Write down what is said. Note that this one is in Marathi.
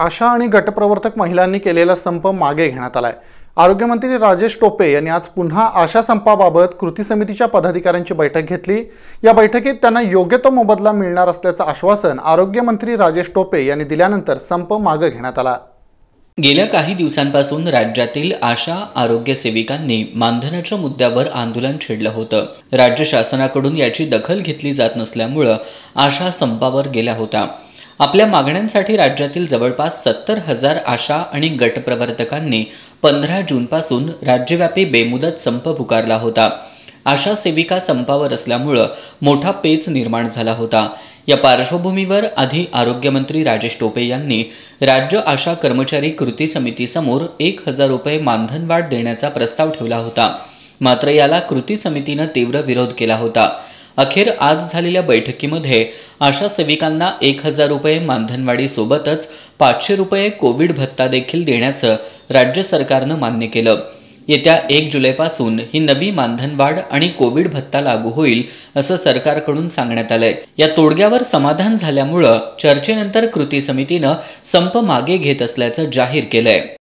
आशा आणि गटप्रवर्तक महिलांनी केलेला संप मागे घेण्यात आलाय आरोग्यमंत्री राजेश टोपे यांनी आज पुन्हा आशा संपाबाबत कृती समितीच्या पदाधिकाऱ्यांची बैठक घेतली या बैठकीत त्यांना योग्य तो मोबदला मिळणार असल्याचं आश्वासन आरोग्यमंत्री राजेश टोपे यांनी दिल्यानंतर संप मागे घेण्यात आला गेल्या काही दिवसांपासून राज्यातील आशा आरोग्य सेविकांनी मानधनाच्या मुद्द्यावर आंदोलन छेडलं होतं राज्य शासनाकडून याची दखल घेतली जात नसल्यामुळं आशा संपावर गेल्या होत्या आपल्या मागण्यांसाठी राज्यातील जवळपास सत्तर हजार आशा आणि गटप्रवर्तकांनी पंधरा जूनपासून राज्यव्यापी बेमुदत संप पुकारला होता आशा सेविका संपावर असल्यामुळं मोठा पेच निर्माण झाला होता या पार्श्वभूमीवर आधी आरोग्यमंत्री राजेश टोपे यांनी राज्य आशा कर्मचारी कृती समितीसमोर एक हजार रुपये मानधनवाढ देण्याचा प्रस्ताव ठेवला होता मात्र याला कृती समितीनं तीव्र विरोध केला होता अखेर आज झालेल्या बैठकीमध्ये आशा सेविकांना एक हजार रुपये मानधनवाढीसोबतच पाचशे रुपये कोविड भत्ता देखील देण्याचं राज्य सरकारनं मान्य केलं येत्या एक जुलैपासून ही नवी मानधनवाढ आणि कोविड भत्ता लागू होईल असं सरकारकडून सांगण्यात आलंय या तोडग्यावर समाधान झाल्यामुळं चर्चेनंतर कृती समितीनं संप मागे घेत असल्याचं जाहीर केलंय